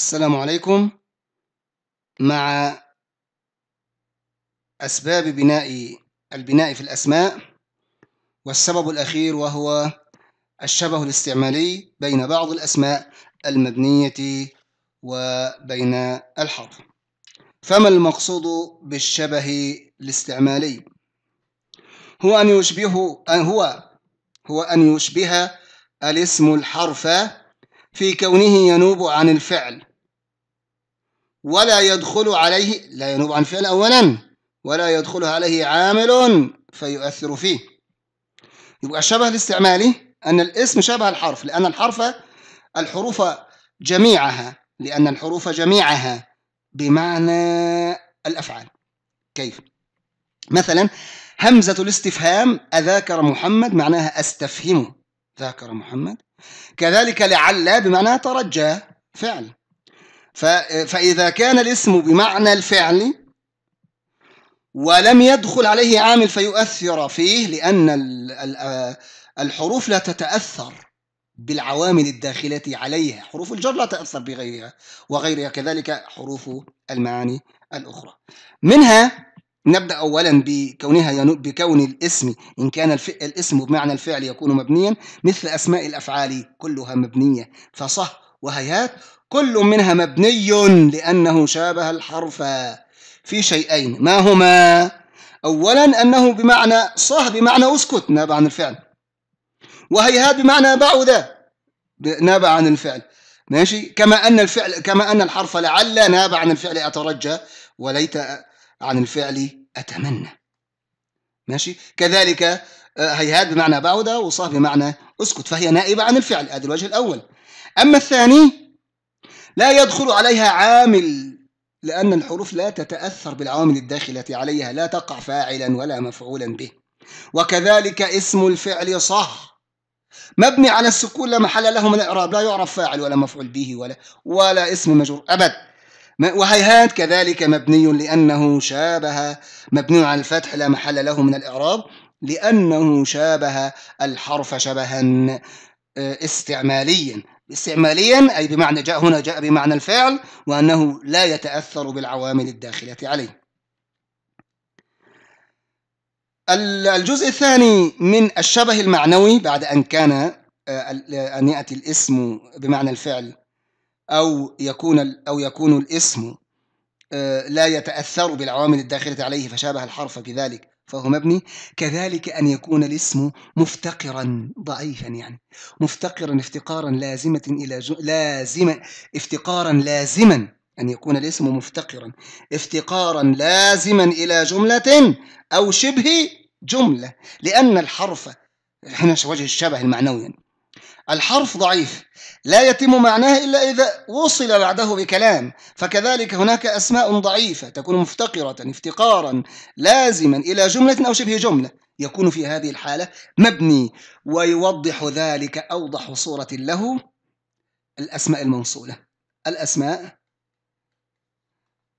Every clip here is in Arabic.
السلام عليكم مع أسباب بناء البناء في الأسماء والسبب الأخير وهو الشبه الاستعمالي بين بعض الأسماء المبنية وبين الحرف فما المقصود بالشبه الاستعمالي هو أن يشبه أن هو هو أن يشبه الاسم الحرف في كونه ينوب عن الفعل ولا يدخل عليه لا ينوب عن فعل أولا ولا يدخل عليه عامل فيؤثر فيه يبقى شبه الاستعمالي أن الاسم شبه الحرف لأن الحرف الحروف جميعها لأن الحروف جميعها بمعنى الأفعال كيف مثلا همزة الاستفهام أذاكر محمد معناها أستفهم ذاكر محمد كذلك لعل بمعنى ترجى فعل فإذا كان الاسم بمعنى الفعل ولم يدخل عليه عامل فيؤثر فيه لأن الحروف لا تتأثر بالعوامل الداخلة عليها حروف الجر لا تأثر بغيرها وغيرها كذلك حروف المعاني الأخرى منها نبدأ أولا بكونها بكون الاسم إن كان الاسم بمعنى الفعل يكون مبنيا مثل أسماء الأفعال كلها مبنية فصح وهيات كل منها مبني لأنه شابه الحرف في شيئين ما هما أولا أنه بمعنى صه بمعنى أسكت نابع عن الفعل وهيهات بمعنى بعد نابع عن الفعل ماشي كما أن الفعل كما أن الحرف لعل نابع عن الفعل أترجى وليت عن الفعل أتمنى ماشي كذلك آه، هيهات بمعنى بعد وصه بمعنى اسكت فهي نائبة عن الفعل هذا الوجه الأول أما الثاني لا يدخل عليها عامل لأن الحروف لا تتأثر بالعوامل الداخلة عليها لا تقع فاعلا ولا مفعولا به وكذلك اسم الفعل صح مبني على السكون لا محل له من الإعراب لا يعرف فاعل ولا مفعول به ولا ولا اسم مجرور أبد وهيهات كذلك مبني لأنه شابه مبني على الفتح لا محل له من الإعراب لأنه شابه الحرف شبها آه، استعماليا استعماليا أي بمعنى جاء هنا جاء بمعنى الفعل وأنه لا يتأثر بالعوامل الداخلة عليه الجزء الثاني من الشبه المعنوي بعد أن كان آه، أن يأتي الاسم بمعنى الفعل أو يكون أو يكون الاسم آه، لا يتأثر بالعوامل الداخلة عليه فشابه الحرف بذلك فهو مبني كذلك أن يكون الاسم مفتقرا ضعيفا يعني مفتقرا افتقارا لازمة إلى جو... لازما افتقارا لازما أن يكون الاسم مفتقرا افتقارا لازما إلى جملة أو شبه جملة لأن الحرف هنا وجه الشبه المعنوي يعني الحرف ضعيف لا يتم معناه إلا إذا وصل بعده بكلام فكذلك هناك أسماء ضعيفة تكون مفتقرة افتقارا لازما إلى جملة أو شبه جملة يكون في هذه الحالة مبني ويوضح ذلك أوضح صورة له الأسماء الموصولة الأسماء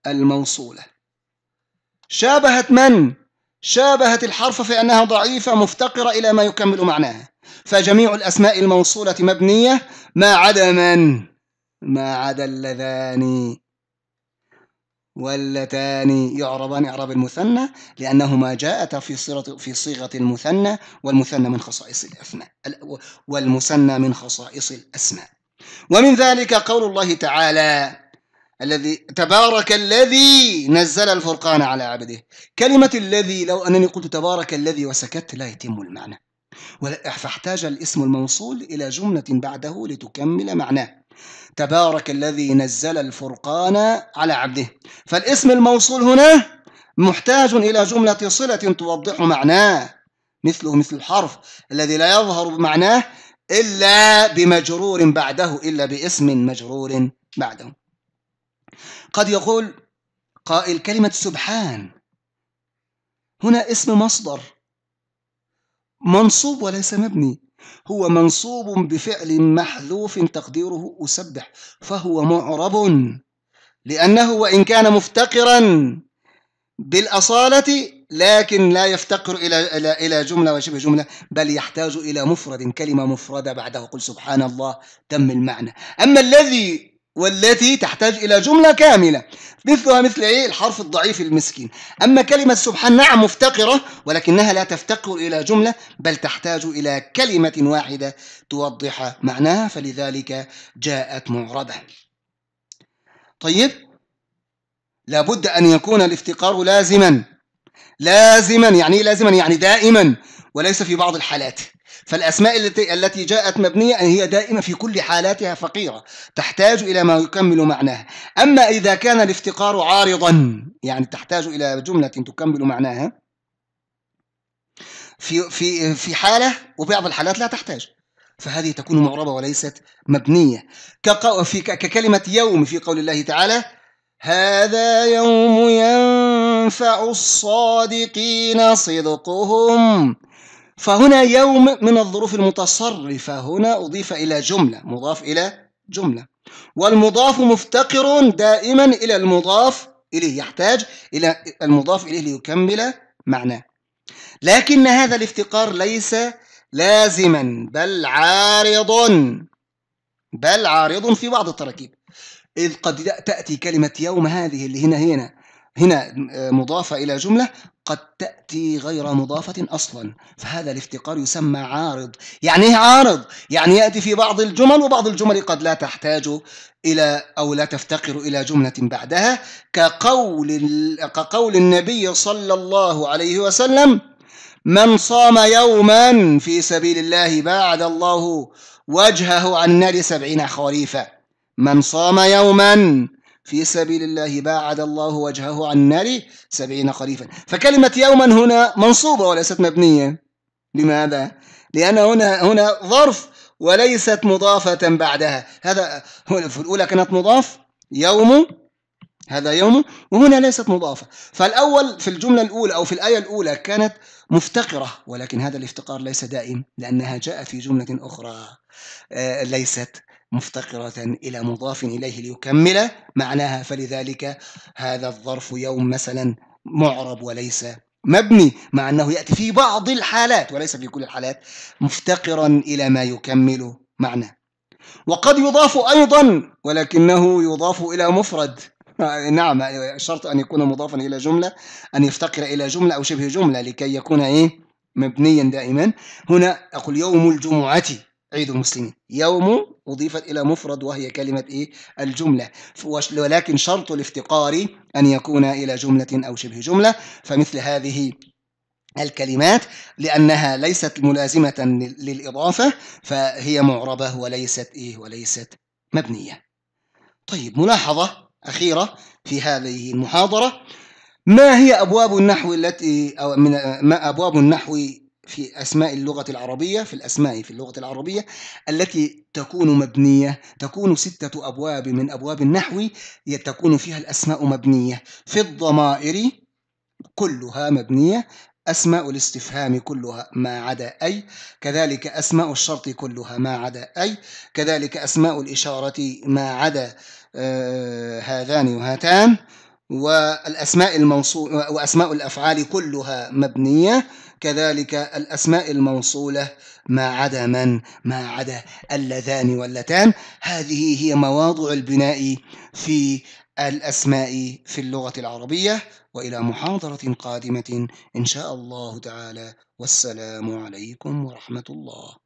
الموصولة شابهت من؟ شابهت الحرف في أنها ضعيفة مفتقرة إلى ما يكمل معناها فجميع الأسماء الموصولة مبنية ما عدا من ما عدا اللذان واللتان يعربان إعراب المثنى لأنهما جاءتا في صيغة في صيغة المثنى والمثنى من خصائص الأسماء والمثنى من خصائص الأسماء ومن ذلك قول الله تعالى الذي تبارك الذي نزل الفرقان على عبده كلمة الذي لو أنني قلت تبارك الذي وسكت لا يتم المعنى فاحتاج الاسم الموصول إلى جملة بعده لتكمل معناه تبارك الذي نزل الفرقان على عبده فالاسم الموصول هنا محتاج إلى جملة صلة توضح معناه مثله مثل الحرف الذي لا يظهر معناه إلا بمجرور بعده إلا باسم مجرور بعده قد يقول قائل كلمة سبحان هنا اسم مصدر منصوب وليس مبني هو منصوب بفعل محذوف تقديره أسبح فهو معرب لأنه وإن كان مفتقرا بالأصالة لكن لا يفتقر إلى إلى إلى جملة وشبه جملة بل يحتاج إلى مفرد كلمة مفردة بعده قل سبحان الله تم المعنى أما الذي والتي تحتاج إلى جملة كاملة مثلها مثل إيه الحرف الضعيف المسكين أما كلمة سبحان نعم مفتقرة ولكنها لا تفتقر إلى جملة بل تحتاج إلى كلمة واحدة توضح معناها فلذلك جاءت معربة طيب لابد أن يكون الافتقار لازما لازما يعني إيه لازما يعني دائما وليس في بعض الحالات فالأسماء التي التي جاءت مبنية هي دائمة في كل حالاتها فقيرة تحتاج إلى ما يكمل معناها أما إذا كان الافتقار عارضا يعني تحتاج إلى جملة تكمل معناها في في في حالة وبعض الحالات لا تحتاج فهذه تكون معربة وليست مبنية في ككلمة يوم في قول الله تعالى هذا يوم ينفع الصادقين صدقهم فهنا يوم من الظروف المتصرفة هنا أضيف إلى جملة مضاف إلى جملة والمضاف مفتقر دائما إلى المضاف إليه يحتاج إلى المضاف إليه ليكمل معناه لكن هذا الافتقار ليس لازما بل عارض بل عارض في بعض التراكيب إذ قد تأتي كلمة يوم هذه اللي هنا هنا هنا مضافة إلى جملة قد تأتي غير مضافة أصلا فهذا الافتقار يسمى عارض يعني إيه عارض؟ يعني يأتي في بعض الجمل وبعض الجمل قد لا تحتاج إلى أو لا تفتقر إلى جملة بعدها كقول, كقول النبي صلى الله عليه وسلم من صام يوما في سبيل الله بعد الله وجهه عن نار سبعين خريفا من صام يوما في سبيل الله باعد الله وجهه عن النار سبعين خريفا فكلمة يوما هنا منصوبة وليست مبنية لماذا؟ لأن هنا هنا ظرف وليست مضافة بعدها هذا في الأولى كانت مضاف يوم هذا يوم وهنا ليست مضافة فالأول في الجملة الأولى أو في الآية الأولى كانت مفتقرة ولكن هذا الافتقار ليس دائم لأنها جاء في جملة أخرى آه، ليست مفتقرة إلى مضاف إليه ليكمل معناها فلذلك هذا الظرف يوم مثلا معرب وليس مبني مع أنه يأتي في بعض الحالات وليس في كل الحالات مفتقرا إلى ما يكمل معنى وقد يضاف أيضا ولكنه يضاف إلى مفرد نعم شرط أن يكون مضافا إلى جملة أن يفتقر إلى جملة أو شبه جملة لكي يكون إيه مبنيا دائما هنا أقول يوم الجمعة عيد المسلمين يوم أضيفت إلى مفرد وهي كلمة إيه؟ الجملة ولكن شرط الافتقار أن يكون إلى جملة أو شبه جملة فمثل هذه الكلمات لأنها ليست ملازمة للإضافة فهي معربة وليست إيه؟ وليست مبنية طيب ملاحظة أخيرة في هذه المحاضرة ما هي أبواب النحو التي أو من ما أبواب النحو في أسماء اللغة العربية في الأسماء في اللغة العربية التي تكون مبنية تكون ستة أبواب من أبواب النحو تكون فيها الأسماء مبنية في الضمائر كلها مبنية أسماء الاستفهام كلها ما عدا أي كذلك أسماء الشرط كلها ما عدا أي كذلك أسماء الإشارة ما عدا آه هذان وهاتان والأسماء الموصول وأسماء الأفعال كلها مبنية كذلك الأسماء الموصولة ما عدا من ما عدا اللذان واللتان هذه هي مواضع البناء في الأسماء في اللغة العربية وإلى محاضرة قادمة إن شاء الله تعالى والسلام عليكم ورحمة الله